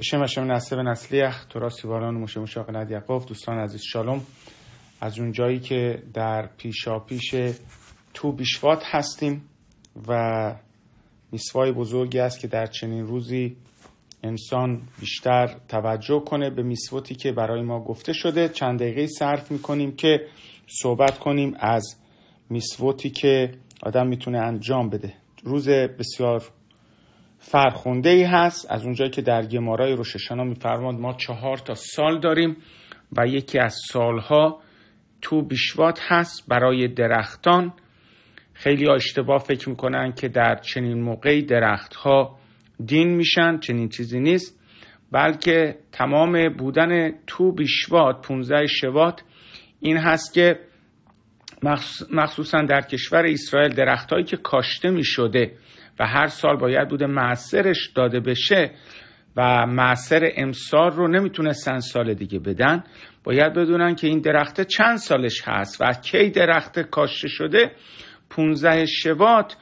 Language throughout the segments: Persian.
به شم نسل تو را سیواران و مشاق ندیقف دوستان عزیز شالوم از اون جایی که در پیشا پیش تو بیشوات هستیم و میسوای بزرگی است که در چنین روزی انسان بیشتر توجه کنه به میسوتی که برای ما گفته شده چند دقیقه صرف میکنیم که صحبت کنیم از میسوتی که آدم میتونه انجام بده روز بسیار فرخونده ای هست از اونجایی که در گمارای روششنا میفرماد ما چهار تا سال داریم و یکی از سالها تو بیشوات هست برای درختان خیلی اشتباه فکر میکنن که در چنین موقعی درختها دین میشن چنین چیزی نیست بلکه تمام بودن تو بیشوات 15 شوات این هست که مخصوصا در کشور اسرائیل درختهایی که کاشته می شده و هر سال باید بوده معصرش داده بشه و معصر امسال رو نمیتونستن سال دیگه بدن باید بدونن که این درخته چند سالش هست و کی درخت کاشته شده 15 شوات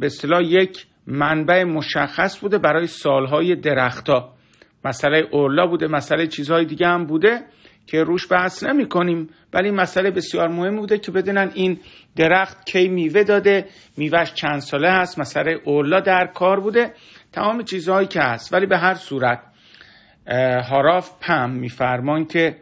به اصطلاح یک منبع مشخص بوده برای سالهای درختها. مسئله اورلا بوده مسئله چیزهای دیگه هم بوده که روش بحث نمی کنیم ولی مسئله بسیار مهم بوده که بدونن این درخت کی میوه داده میوهش چند ساله هست مثلا اولا در کار بوده تمام چیزهایی که هست ولی به هر صورت هاراف پم میفرمان که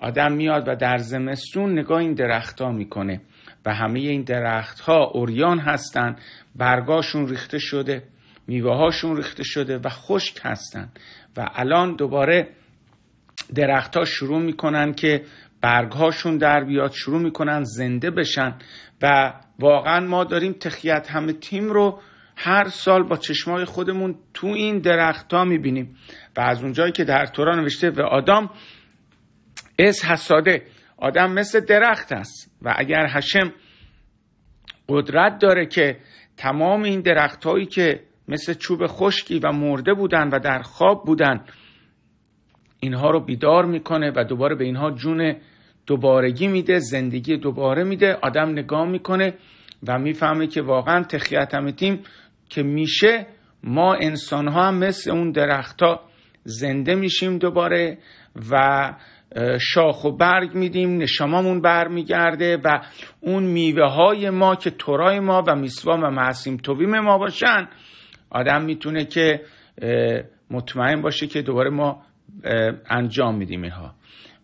آدم میاد و در زمستون نگاه این درخت ها میکنه و همه این درخت ها اوریان هستن برگاشون ریخته شده میوه هاشون ریخته شده و خشک هستن و الان دوباره درختها شروع میکنن که برگهاشون در بیاد شروع میکنن زنده بشن و واقعا ما داریم تخیت همه تیم رو هر سال با چشمای خودمون تو این درخت ها میبینیم و از اونجایی که در تورا نوشته و آدم از حساده آدم مثل درخت است و اگر هشم قدرت داره که تمام این درخت هایی که مثل چوب خشکی و مرده بودن و در خواب بودن اینها رو بیدار میکنه و دوباره به اینها جون دوبارگی میده زندگی دوباره میده آدم نگاه میکنه و میفهمه که واقعا تخیت تیم که میشه ما انسان ها هم مثل اون درخت ها زنده میشیم دوباره و شاخ و برگ میدیم بر برمیگرده و اون میوه های ما که تورای ما و میسوا و معصیم توبیم ما باشن آدم میتونه که مطمئن باشه که دوباره ما انجام میدیم اینها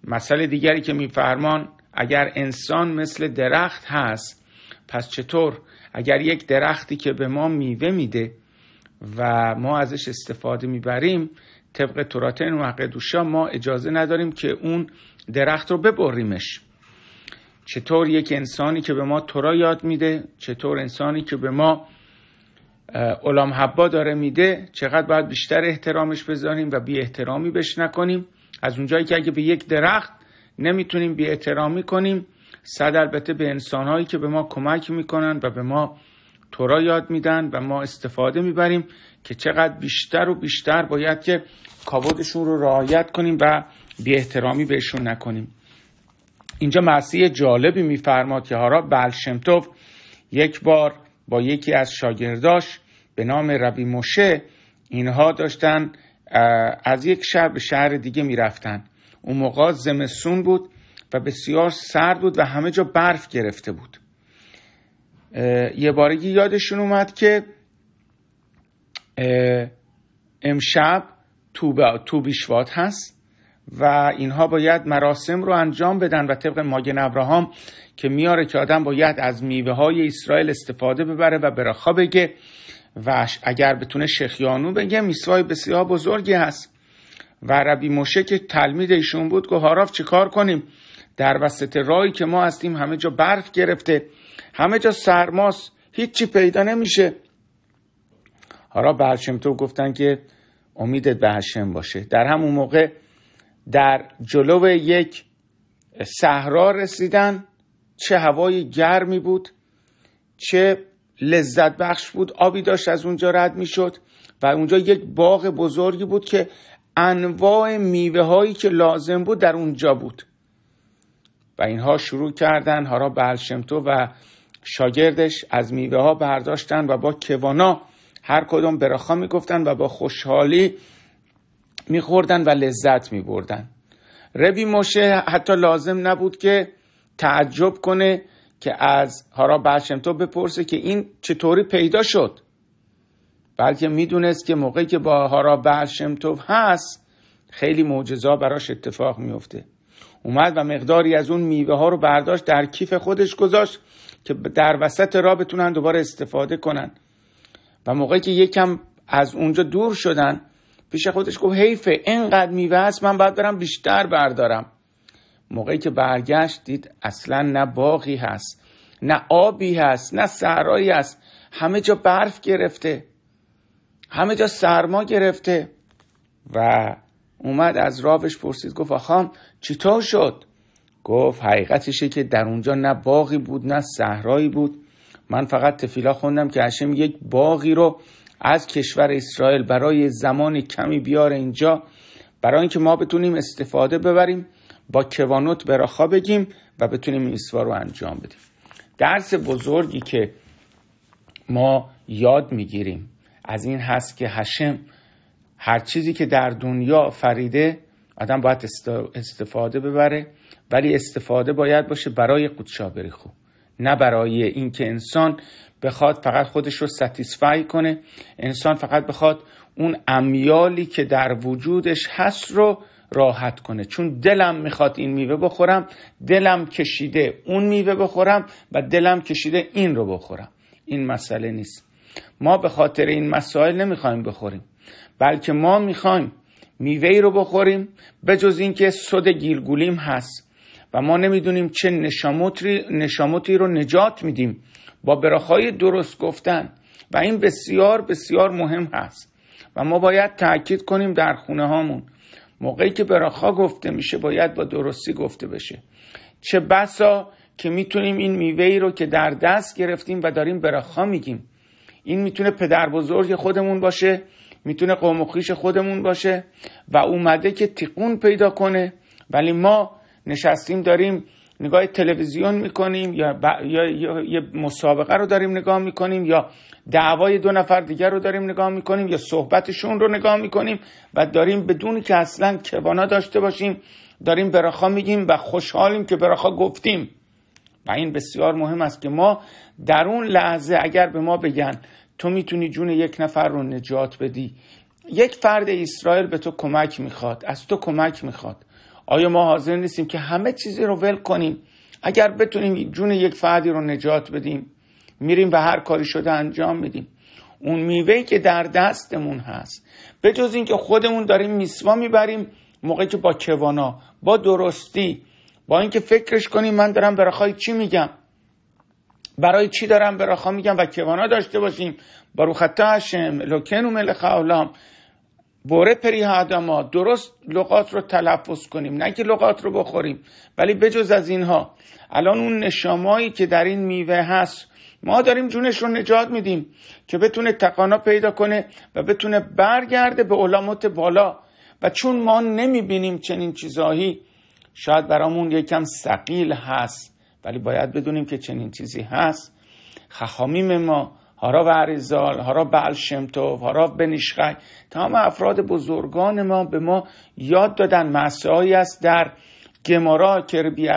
مسئله دیگری که میفرمان اگر انسان مثل درخت هست پس چطور اگر یک درختی که به ما میوه میده و ما ازش استفاده میبریم طبق و قدوشا ما اجازه نداریم که اون درخت رو ببریمش چطور یک انسانی که به ما تورا یاد میده چطور انسانی که به ما علام حبا داره میده چقدر باید بیشتر احترامش بذاریم و بی احترامی بش نکنیم از اونجایی که اگه به یک درخت نمیتونیم بی احترامی کنیم صد البته به انسانهایی که به ما کمک میکنن و به ما تورا یاد میدن و ما استفاده میبریم که چقدر بیشتر و بیشتر باید که کابودشون رو رعایت کنیم و بی احترامی بهشون نکنیم اینجا مسیح جالبی میفرماد که هارا بلشمتوف یک بار با یکی از شاگرداش به نام ربی مشه اینها داشتن از یک شهر به شهر دیگه میرفتن اون موقع زمستون بود و بسیار سرد بود و همه جا برف گرفته بود یه بارگی یادشون اومد که امشب توبیشوات هست و اینها باید مراسم رو انجام بدن و طبق ماگن ابراهام که میاره که آدم باید از میوه های اسرائیل استفاده ببره و براخا بگه و اگر بتونه شخیانو بگه میسوای بسیار بزرگی هست و ربی موشه که تلمید ایشون بود گفت هاراف چه کار کنیم در وسط رای که ما هستیم همه جا برف گرفته همه جا سرماست هیچی پیدا نمیشه حالا به هشم تو گفتن که امیدت به هشم باشه در همون موقع در جلو یک صحرا رسیدن چه هوای گرمی بود چه لذت بخش بود آبی داشت از اونجا رد میشد و اونجا یک باغ بزرگی بود که انواع میوه هایی که لازم بود در اونجا بود و اینها شروع کردن هارا بلشمتو و شاگردش از میوه ها برداشتن و با کوانا هر کدوم براخا میگفتن و با خوشحالی میخوردن و لذت میبردن ربی موشه حتی لازم نبود که تعجب کنه که از هارا برشمتو بپرسه که این چطوری پیدا شد بلکه میدونست که موقعی که با هارا تو هست خیلی معجزا براش اتفاق میفته اومد و مقداری از اون میوه ها رو برداشت در کیف خودش گذاشت که در وسط را بتونن دوباره استفاده کنن و موقعی که یکم از اونجا دور شدن پیش خودش گفت حیفه اینقدر میوه هست من باید برم بیشتر بردارم موقعی که برگشت دید اصلا نه باغی هست نه آبی هست نه صحرایی هست همه جا برف گرفته همه جا سرما گرفته و اومد از راوش پرسید گفت آخام چطور شد گفت حقیقتشه که در اونجا نه باغی بود نه صحرایی بود من فقط تفیلا خوندم که هشم یک باغی رو از کشور اسرائیل برای زمان کمی بیاره اینجا برای اینکه ما بتونیم استفاده ببریم با کوانوت راخا بگیم و بتونیم این سوار رو انجام بدیم درس بزرگی که ما یاد میگیریم از این هست که هشم هر چیزی که در دنیا فریده آدم باید استفاده ببره ولی استفاده باید باشه برای قدشابری خوب نه برای اینکه انسان بخواد فقط خودش رو ستیسفای کنه انسان فقط بخواد اون امیالی که در وجودش هست رو راحت کنه چون دلم میخواد این میوه بخورم دلم کشیده اون میوه بخورم و دلم کشیده این رو بخورم این مسئله نیست ما به خاطر این مسائل نمیخوایم بخوریم بلکه ما میخوایم میوه رو بخوریم به جز اینکه صد گیلگولیم هست و ما نمیدونیم چه نشاموتی, رو نجات میدیم با براخای درست گفتن و این بسیار بسیار مهم هست و ما باید تاکید کنیم در خونه هامون موقعی که براخا گفته میشه باید با درستی گفته بشه چه بسا که میتونیم این میوه ای رو که در دست گرفتیم و داریم براخا میگیم این میتونه پدر بزرگ خودمون باشه میتونه قوم و خیش خودمون باشه و اومده که تیقون پیدا کنه ولی ما نشستیم داریم نگاه تلویزیون میکنیم یا, یا... یا... یه مسابقه رو داریم نگاه میکنیم یا دعوای دو نفر دیگر رو داریم نگاه میکنیم یا صحبتشون رو نگاه میکنیم و داریم بدون که اصلا کوانا داشته باشیم داریم براخا میگیم و خوشحالیم که براخا گفتیم و این بسیار مهم است که ما در اون لحظه اگر به ما بگن تو میتونی جون یک نفر رو نجات بدی یک فرد اسرائیل به تو کمک میخواد از تو کمک میخواد آیا ما حاضر نیستیم که همه چیزی رو ول کنیم اگر بتونیم جون یک فردی رو نجات بدیم میریم و هر کاری شده انجام میدیم اون میوهی که در دستمون هست به جز اینکه خودمون داریم میسوا میبریم موقعی که با کوانا با درستی با اینکه فکرش کنیم من دارم برای چی میگم برای چی دارم برای میگم و کوانا داشته باشیم برو لوکن هشم مل بوره ما درست لغات رو تلفظ کنیم نه که لغات رو بخوریم ولی بجز از اینها الان اون نشامایی که در این میوه هست ما داریم جونش رو نجات میدیم که بتونه تقانا پیدا کنه و بتونه برگرده به علامات بالا و چون ما نمیبینیم چنین چیزهایی شاید برامون یکم سقیل هست ولی باید بدونیم که چنین چیزی هست خخامیم ما هارا واریزال هارا بلشمتوف هارا بنیشخی تمام افراد بزرگان ما به ما یاد دادن مسایی است در گمارا کربی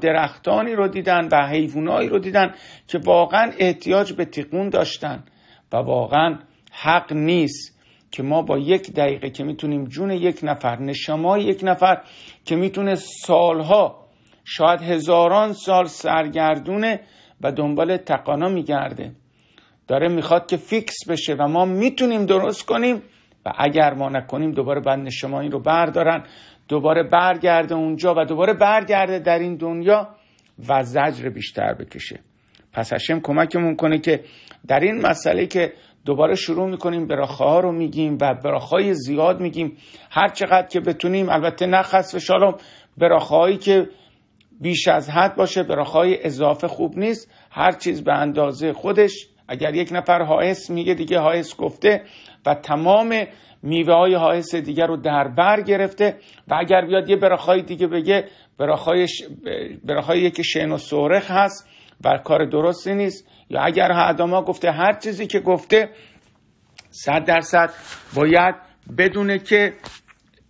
درختانی رو دیدن و حیوانایی رو دیدن که واقعا احتیاج به تیقون داشتن و واقعا حق نیست که ما با یک دقیقه که میتونیم جون یک نفر نشمای یک نفر که میتونه سالها شاید هزاران سال سرگردونه و دنبال تقانا میگرده داره میخواد که فیکس بشه و ما میتونیم درست کنیم و اگر ما نکنیم دوباره بند شما این رو بردارن دوباره برگرده اونجا و دوباره برگرده در این دنیا و زجر بیشتر بکشه پس هشم کمکمون کنه که در این مسئله که دوباره شروع میکنیم براخه ها رو میگیم و براخه زیاد میگیم هر چقدر که بتونیم البته نه خصف شالم براخه هایی که بیش از حد باشه براخه های اضافه خوب نیست هر چیز به اندازه خودش اگر یک نفر حائس میگه دیگه حائس گفته و تمام میوه های حائس دیگر رو در بر گرفته و اگر بیاد یه براخای دیگه بگه براخای, ش... که شن و سورخ هست و کار درستی نیست یا اگر هداما گفته هر چیزی که گفته صد درصد باید بدونه که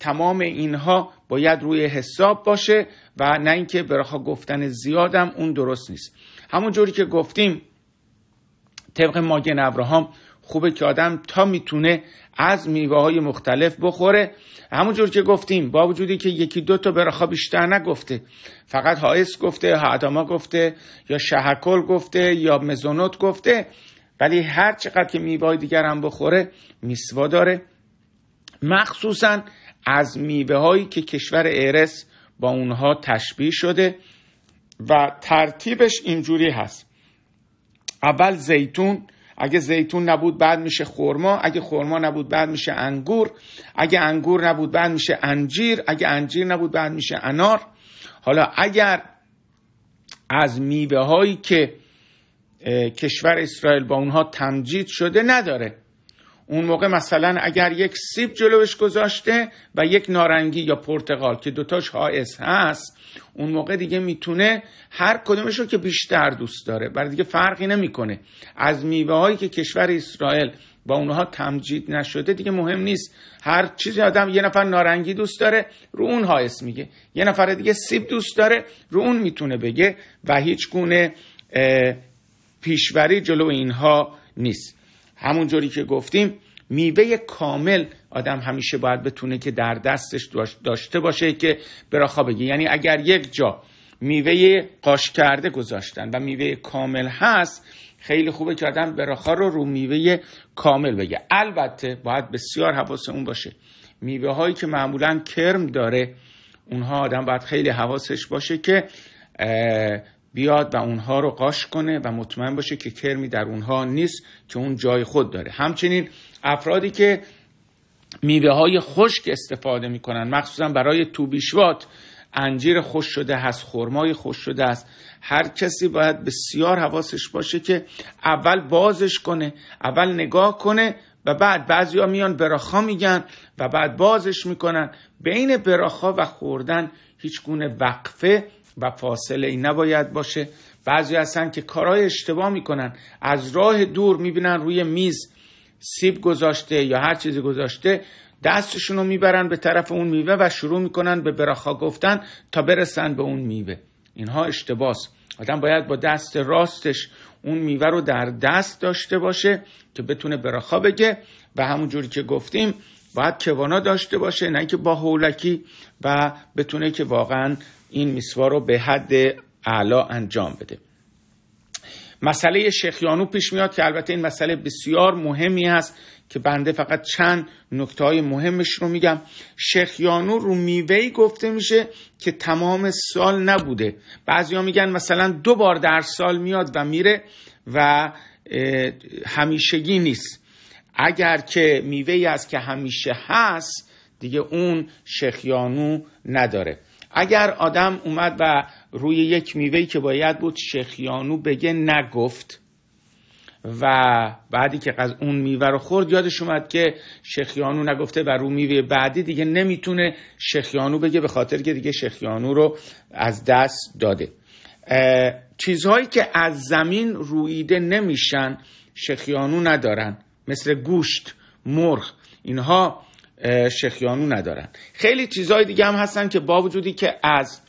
تمام اینها باید روی حساب باشه و نه اینکه براخا گفتن زیادم اون درست نیست همون جوری که گفتیم طبق ماگن ابراهام خوبه که آدم تا میتونه از میوه های مختلف بخوره همونجور که گفتیم با وجودی که یکی دو تا برخا بیشتر نگفته فقط هایس گفته هاداما گفته یا شهکل گفته یا مزونوت گفته ولی هر چقدر که میوه های دیگر هم بخوره میسوا داره مخصوصا از میوه هایی که کشور ایرس با اونها تشبیه شده و ترتیبش اینجوری هست اول زیتون اگه زیتون نبود بعد میشه خورما اگه خورما نبود بعد میشه انگور اگه انگور نبود بعد میشه انجیر اگه انجیر نبود بعد میشه انار حالا اگر از میوه هایی که کشور اسرائیل با اونها تمجید شده نداره اون موقع مثلا اگر یک سیب جلوش گذاشته و یک نارنگی یا پرتقال که دوتاش حائز هست اون موقع دیگه میتونه هر کدومش رو که بیشتر دوست داره برای دیگه فرقی نمیکنه از میوه هایی که کشور اسرائیل با اونها تمجید نشده دیگه مهم نیست هر چیزی آدم یه نفر نارنگی دوست داره رو اون حائز میگه یه نفر دیگه سیب دوست داره رو اون میتونه بگه و هیچ گونه پیشوری جلو اینها نیست همونجوری که گفتیم میوه کامل آدم همیشه باید بتونه که در دستش داشته باشه که براخا بگی یعنی اگر یک جا میوه قاش کرده گذاشتن و میوه کامل هست خیلی خوبه که آدم براخا رو رو میوه کامل بگه البته باید بسیار حواس اون باشه میوه هایی که معمولا کرم داره اونها آدم باید خیلی حواسش باشه که بیاد و اونها رو قاش کنه و مطمئن باشه که کرمی در اونها نیست که اون جای خود داره همچنین افرادی که میوه های خشک استفاده میکنن مخصوصا برای توبیشوات انجیر خوش شده هست خرمای خوش شده است هر کسی باید بسیار حواسش باشه که اول بازش کنه اول نگاه کنه و بعد بعضیا میان براخا میگن و بعد بازش میکنن بین براخا و خوردن هیچ گونه وقفه و فاصله ای نباید باشه بعضی هستن که کارهای اشتباه میکنن از راه دور میبینن روی میز سیب گذاشته یا هر چیزی گذاشته دستشون رو میبرن به طرف اون میوه و شروع میکنن به براخا گفتن تا برسن به اون میوه اینها اشتباس آدم باید با دست راستش اون میوه رو در دست داشته باشه که بتونه براخا بگه و همون جوری که گفتیم باید کوانا داشته باشه نه که با حولکی و بتونه که واقعا این میسوا رو به حد اعلا انجام بده مسئله شخیانو پیش میاد که البته این مسئله بسیار مهمی هست که بنده فقط چند نکته های مهمش رو میگم شخیانو رو میوهی گفته میشه که تمام سال نبوده بعضیا میگن مثلا دو بار در سال میاد و میره و همیشگی نیست اگر که میوه است که همیشه هست دیگه اون شخیانو نداره اگر آدم اومد و روی یک میوهی که باید بود شخیانو بگه نگفت و بعدی که از اون میوه رو خورد یادش اومد که شخیانو نگفته و رو میوه بعدی دیگه نمیتونه شخیانو بگه به خاطر که دیگه شخیانو رو از دست داده چیزهایی که از زمین رویده نمیشن شخیانو ندارن مثل گوشت مرغ اینها شخیانو ندارن خیلی چیزهای دیگه هم هستن که با وجودی که از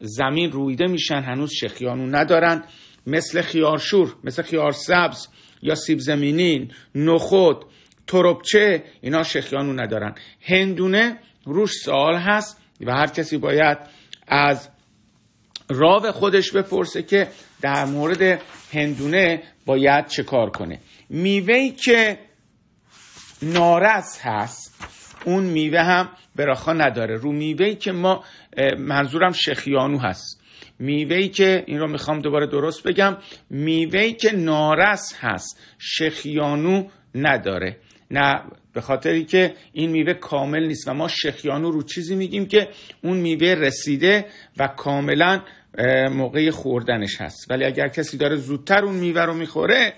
زمین رویده میشن هنوز شخیانو ندارن مثل خیارشور مثل خیار سبز یا سیب زمینین نخود تربچه اینا شخیانو ندارن هندونه روش سوال هست و هر کسی باید از راو خودش بپرسه که در مورد هندونه باید چه کار کنه میوهی که نارس هست اون میوه هم براخا نداره رو میوهی که ما منظورم شخیانو هست میوهی که این رو میخوام دوباره درست بگم میوهی که نارس هست شخیانو نداره نه به خاطر که این میوه کامل نیست و ما شخیانو رو چیزی میگیم که اون میوه رسیده و کاملا موقع خوردنش هست ولی اگر کسی داره زودتر اون میوه رو میخوره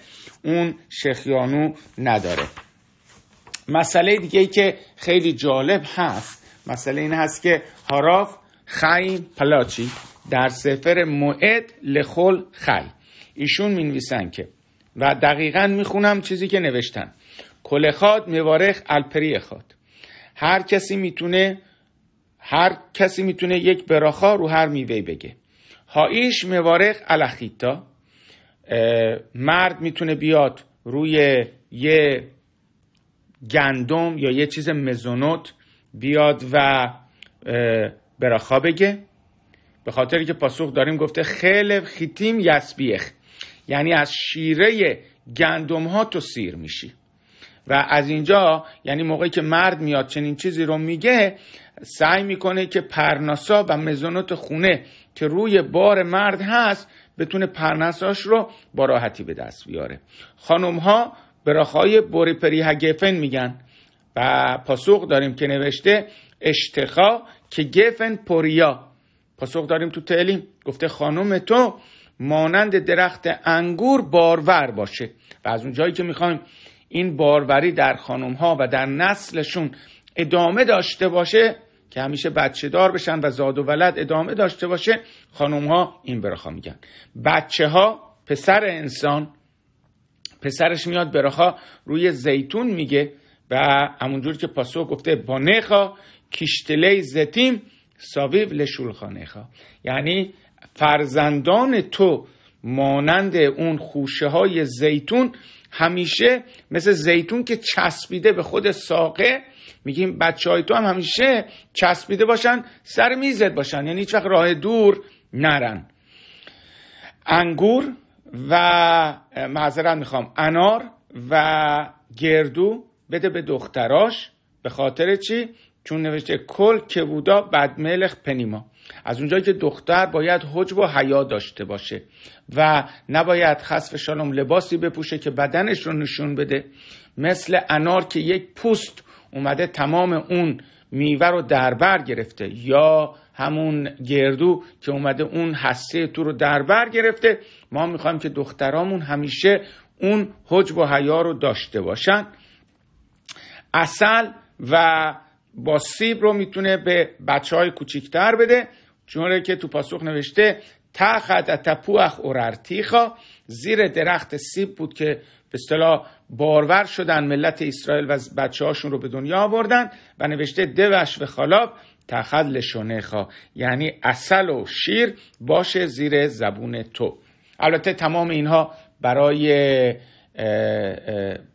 اون شخیانو نداره مسئله دیگه ای که خیلی جالب هست مسئله این هست که هاراف خی پلاچی در سفر معد لخل خی ایشون مینویسن که و دقیقا میخونم چیزی که نوشتن کلخاد مبارخ خاد. هر کسی میتونه هر کسی میتونه یک براخا رو هر میوه بگه هایش مبارخ الخیتا مرد میتونه بیاد روی یه گندم یا یه چیز مزونوت بیاد و براخا بگه به خاطر که پاسخ داریم گفته خیلی خیتیم یسبیخ یعنی از شیره گندم ها تو سیر میشی و از اینجا یعنی موقعی که مرد میاد چنین چیزی رو میگه سعی میکنه که پرناسا و مزونوت خونه که روی بار مرد هست بتونه پرناساش رو با راحتی به دست بیاره خانم ها براخای بوریپری هگفن میگن و پاسخ داریم که نوشته اشتخا که گفن پوریا پاسخ داریم تو تعلیم گفته خانم تو مانند درخت انگور بارور باشه و از اون جایی که میخوایم این باروری در خانم ها و در نسلشون ادامه داشته باشه که همیشه بچه دار بشن و زاد و ولد ادامه داشته باشه خانم ها این برخا میگن بچه ها پسر انسان پسرش میاد برخا روی زیتون میگه و همونجور که پاسو گفته با نخا کشتله زتیم ساویو لشولخانه یعنی فرزندان تو مانند اون خوشه های زیتون همیشه مثل زیتون که چسبیده به خود ساقه میگیم بچه های تو هم همیشه چسبیده باشن سر میزت باشن یعنی هیچ وقت راه دور نرن انگور و معذرت میخوام انار و گردو بده به دختراش به خاطر چی؟ چون نوشته کل که بودا بدملخ پنیما از اونجایی که دختر باید حجب و حیا داشته باشه و نباید خصف شالوم لباسی بپوشه که بدنش رو نشون بده مثل انار که یک پوست اومده تمام اون میوه رو دربر گرفته یا همون گردو که اومده اون حسه تو رو دربر گرفته ما میخوایم که دخترامون همیشه اون حجب و حیا رو داشته باشن اصل و با سیب رو میتونه به بچه های کوچیکتر بده چون که تو پاسخ نوشته تخت تپوخ اورارتیخا زیر درخت سیب بود که به اصطلاح بارور شدن ملت اسرائیل و بچه هاشون رو به دنیا آوردن و نوشته دوش و خالاب تخد لشونه خوا یعنی اصل و شیر باشه زیر زبون تو البته تمام اینها برای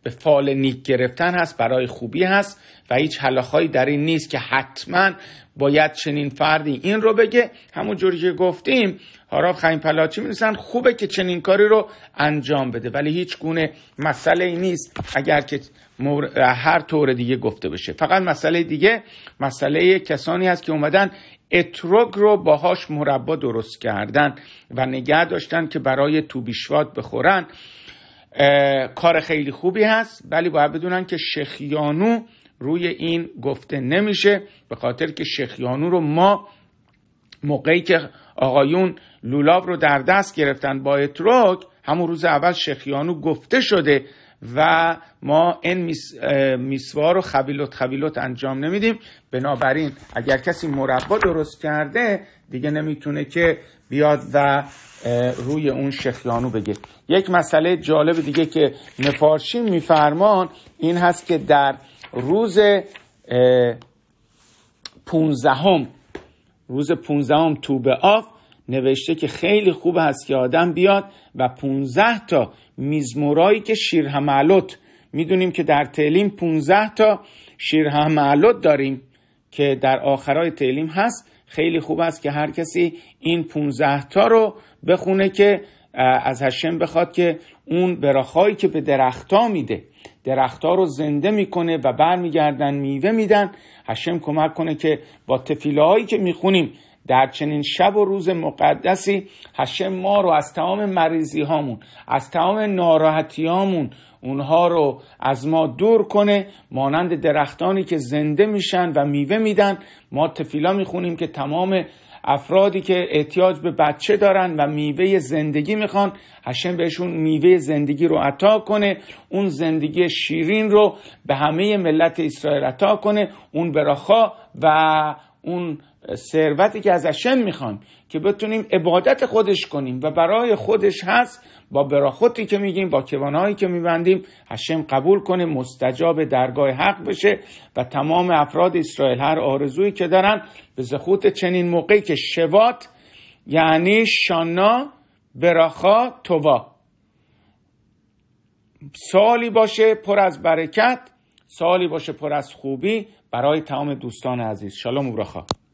به فال نیک گرفتن هست برای خوبی هست و هیچ حلاخایی در این نیست که حتما باید چنین فردی این رو بگه همون جوری که گفتیم هاراف خیم پلاچی میرسن خوبه که چنین کاری رو انجام بده ولی هیچ گونه مسئله نیست اگر که هر طور دیگه گفته بشه فقط مسئله دیگه مسئله کسانی هست که اومدن اتروگ رو باهاش مربا درست کردن و نگه داشتن که برای توبیشوات بخورن کار خیلی خوبی هست ولی باید بدونن که شخیانو روی این گفته نمیشه به خاطر که شخیانو رو ما موقعی که آقایون لولاب رو در دست گرفتن با اتراک همون روز اول شخیانو گفته شده و ما این میس، میسوار رو خبیلت خبیلت انجام نمیدیم بنابراین اگر کسی مربا درست کرده دیگه نمیتونه که بیاد و روی اون شخیانو بگه یک مسئله جالب دیگه که مفارشین میفرمان این هست که در روز پونزدهم روز پونزدهم توبه آف نوشته که خیلی خوب هست که آدم بیاد و پونزه تا میزمورایی که می میدونیم که در تعلیم پونزه تا شیرهمعلوت داریم که در آخرای تعلیم هست خیلی خوب است که هر کسی این 15 تا رو بخونه که از هشم بخواد که اون برخایی که به درختها میده درختها رو زنده میکنه و برمیگردن میوه میدن هشم کمک کنه که با تفیله هایی که میخونیم در چنین شب و روز مقدسی هشم ما رو از تمام مریضی هامون از تمام ناراحتی هامون اونها رو از ما دور کنه مانند درختانی که زنده میشن و میوه میدن ما تفیلا میخونیم که تمام افرادی که احتیاج به بچه دارن و میوه زندگی میخوان هشم بهشون میوه زندگی رو عطا کنه اون زندگی شیرین رو به همه ملت اسرائیل عطا کنه اون براخا و اون ثروتی که از اشم میخوان که بتونیم عبادت خودش کنیم و برای خودش هست با براخوتی که میگیم با کوانهایی که میبندیم هشم قبول کنه مستجاب درگاه حق بشه و تمام افراد اسرائیل هر آرزویی که دارن به زخوت چنین موقعی که شوات یعنی شانا براخا توا سالی باشه پر از برکت سالی باشه پر از خوبی برای تمام دوستان عزیز شالوم براخا